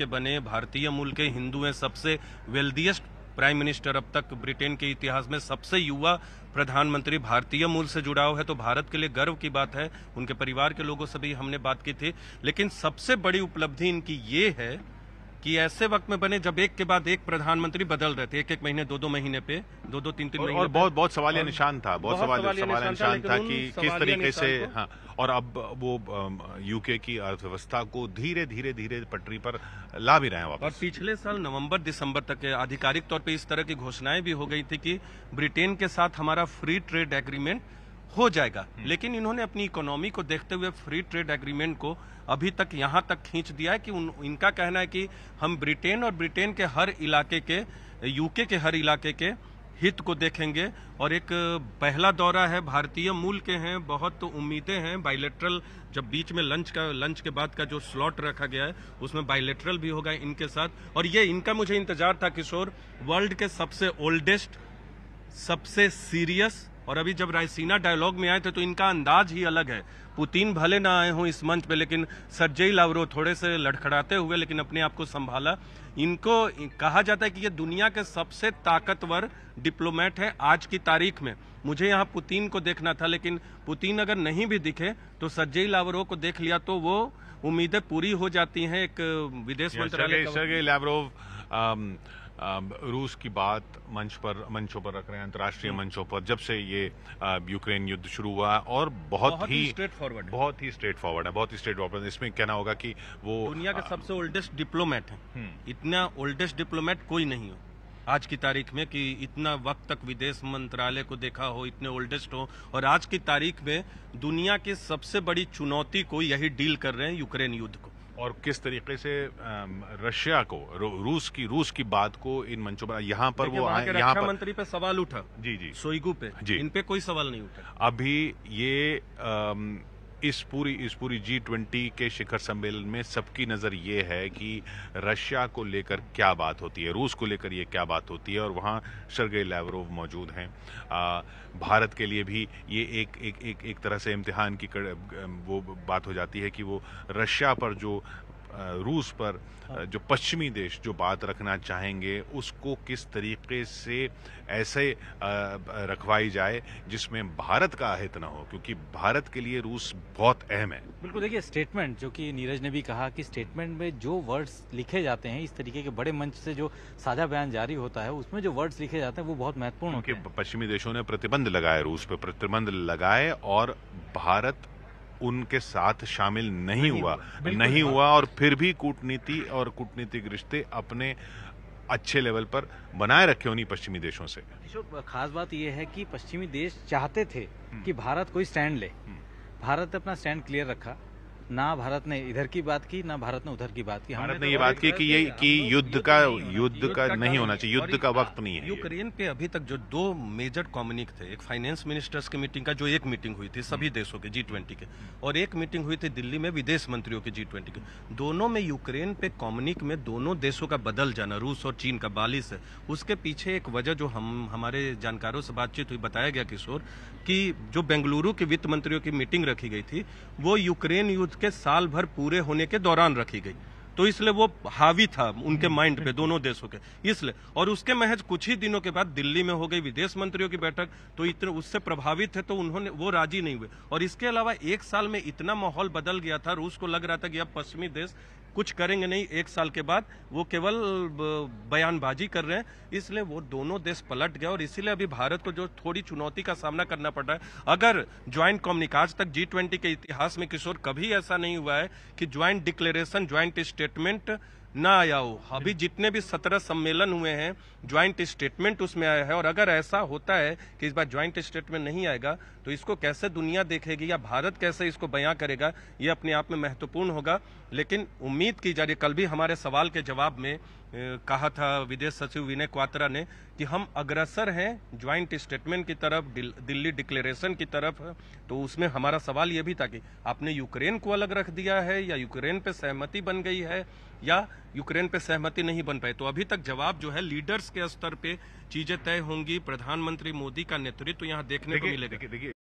के बने भारतीय मूल के हिंदू हैं सबसे वेल्दीएस्ट प्राइम मिनिस्टर अब तक ब्रिटेन के इतिहास में सबसे युवा प्रधानमंत्री भारतीय मूल से जुड़ाव है तो भारत के लिए गर्व की बात है उनके परिवार के लोगों से भी हमने बात की थी लेकिन सबसे बड़ी उपलब्धि इनकी ये है कि ऐसे वक्त में बने जब एक के बाद एक प्रधानमंत्री बदल रहे थे एक एक महीने दो दो महीने पे दो दो तीन तीन महीने बहुत बहुत सवालिया हाँ। निशान था बहुत सवाल सवाल निशान था कि किस तरीके से हाँ और अब वो यूके की अर्थव्यवस्था को धीरे धीरे धीरे पटरी पर ला भी रहे हैं वापस और पिछले साल नवंबर दिसंबर तक आधिकारिक तौर पर इस तरह की घोषणाएं भी हो गई थी कि ब्रिटेन के साथ हमारा फ्री ट्रेड एग्रीमेंट हो जाएगा हम्म। लेकिन इन्होंने अपनी इकोनॉमी को देखते हुए फ्री ट्रेड एग्रीमेंट को अभी तक यहाँ तक खींच दिया है कि उन, इनका कहना है कि हम ब्रिटेन और ब्रिटेन के हर इलाके के यूके के हर इलाके के हित को देखेंगे और एक पहला दौरा है भारतीय मूल के हैं बहुत तो उम्मीदें हैं बाइलेट्रल जब बीच में लंच का लंच के बाद का जो स्लॉट रखा गया है उसमें बाइलेट्रल भी होगा इनके साथ और ये इनका मुझे इंतजार था किशोर वर्ल्ड के सबसे ओल्डेस्ट सबसे सीरियस और अभी जब रायसीना डायलॉग में आए थे तो इनका अंदाज ही अलग है पुतिन भले ना आए हों इस मंच पे लेकिन सरजेई लावरो थोड़े से लड़खड़ाते हुए लेकिन अपने आप को संभाला इनको कहा जाता है कि ये दुनिया के सबसे ताकतवर डिप्लोमेट है आज की तारीख में मुझे यहाँ पुतिन को देखना था लेकिन पुतिन अगर नहीं भी दिखे तो सरजेई लावरो को देख लिया तो वो उम्मीदें पूरी हो जाती हैं एक विदेश मंत्रालय लावरोव रूस की बात मंच पर मंचों पर रख रहे हैं अंतर्राष्ट्रीय हम्म। मंचों पर जब से ये यूक्रेन युद्ध शुरू हुआ और बहुत, बहुत ही स्ट्रेट फॉरवर्ड बहुत ही स्ट्रेट फॉरवर्ड है बहुत ही स्ट्रेट फॉरवर्ड इसमें कहना होगा कि वो दुनिया का सबसे ओल्डेस्ट डिप्लोमेट है इतना ओल्डेस्ट डिप्लोमेट कोई नहीं हो आज की तारीख में कि इतना वक्त तक विदेश मंत्रालय को देखा हो इतने ओल्डेस्ट हो और आज की तारीख में दुनिया की सबसे बड़ी चुनौती को यही डील कर रहे हैं यूक्रेन युद्ध को और किस तरीके से रशिया को रूस की रूस की बात को इन मंचों पर यहाँ पर वो आए यहाँ पर मंत्री पे सवाल उठा जी जी सोईगू पे जी इन पे कोई सवाल नहीं उठा अभी ये इस पूरी इस पूरी जी ट्वेंटी के शिखर सम्मेलन में सबकी नज़र ये है कि रशिया को लेकर क्या बात होती है रूस को लेकर ये क्या बात होती है और वहाँ शर्गे लेवरोव मौजूद हैं भारत के लिए भी ये एक एक एक, एक तरह से इम्तहान की कर, वो बात हो जाती है कि वो रशिया पर जो रूस पर हाँ। जो पश्चिमी देश जो बात रखना चाहेंगे उसको किस तरीके से ऐसे रखवाई जाए जिसमें भारत का हित ना हो क्योंकि भारत के लिए रूस बहुत अहम है बिल्कुल देखिए स्टेटमेंट जो कि नीरज ने भी कहा कि स्टेटमेंट में जो वर्ड्स लिखे जाते हैं इस तरीके के बड़े मंच से जो साझा बयान जारी होता है उसमें जो वर्ड्स लिखे जाते हैं वो बहुत महत्वपूर्ण पश्चिमी देशों ने प्रतिबंध लगाए रूस पर प्रतिबंध लगाए और भारत उनके साथ शामिल नहीं, नहीं हुआ नहीं हुआ और फिर भी कूटनीति और कूटनीतिक रिश्ते अपने अच्छे लेवल पर बनाए रखे उन्हीं पश्चिमी देशों से खास बात यह है कि पश्चिमी देश चाहते थे हम्म। कि भारत कोई स्टैंड ले हम्म। भारत अपना स्टैंड क्लियर रखा ना भारत ने इधर की बात की ना भारत ने उधर की बात की भारत ने तो ये बात की कि ये कि युद्ध का युद्ध का नहीं होना चाहिए युद्ध का वक्त नहीं है यूक्रेन पे अभी तक जो दो मेजर कॉम्युनिक थे एक फाइनेंस मिनिस्टर्स की मीटिंग का जो एक मीटिंग हुई थी सभी हम्म। देशों के जी ट्वेंटी के और एक मीटिंग हुई थी दिल्ली में विदेश मंत्रियों की जी ट्वेंटी के दोनों में यूक्रेन पे कॉम्युनिक में दोनों देशों का बदल जाना रूस और चीन का बालिस है उसके पीछे एक वजह जो हम हमारे जानकारों से बातचीत हुई बताया गया किशोर कि जो बेंगलुरु के वित्त मंत्रियों की मीटिंग रखी गई थी वो यूक्रेन युद्ध उसके साल भर पूरे होने के दौरान रखी गई तो इसलिए वो हावी था उनके हम्म, माइंड पे दोनों देशों के इसलिए और उसके महज कुछ ही दिनों के बाद दिल्ली में हो गई विदेश मंत्रियों की बैठक तो इतने उससे प्रभावित है तो उन्होंने वो राजी नहीं हुए और इसके अलावा एक साल में इतना माहौल बदल गया था रूस को लग रहा था कि अब पश्चिमी देश कुछ करेंगे नहीं एक साल के बाद वो केवल बयानबाजी कर रहे हैं इसलिए वो दोनों देश पलट गए और इसीलिए अभी भारत को जो थोड़ी चुनौती का सामना करना पड़ रहा है अगर ज्वाइंट कॉम्युनिकाज तक जी के इतिहास में किशोर कभी ऐसा नहीं हुआ है कि ज्वाइंट डिक्लेरेशन ज्वाइंट स्टेटमेंट ना आया हो अभी जितने भी सत्रह सम्मेलन हुए हैं ज्वाइंट स्टेटमेंट उसमें आया है और अगर ऐसा होता है कि इस बार ज्वाइंट स्टेटमेंट नहीं आएगा तो इसको कैसे दुनिया देखेगी या भारत कैसे इसको बयां करेगा ये अपने आप में महत्वपूर्ण होगा लेकिन उम्मीद की जा रही कल भी हमारे सवाल के जवाब में कहा था विदेश सचिव विनय क्वात्रा ने कि हम अग्रसर हैं ज्वाइंट स्टेटमेंट की तरफ दिल, दिल्ली डिक्लेरेशन की तरफ तो उसमें हमारा सवाल ये भी था कि आपने यूक्रेन को अलग रख दिया है या यूक्रेन पे सहमति बन गई है या यूक्रेन पे सहमति नहीं बन पाई तो अभी तक जवाब जो है लीडर्स के स्तर पे चीजें तय होंगी प्रधानमंत्री मोदी का नेतृत्व यहाँ देखने को मिलेगा देखिए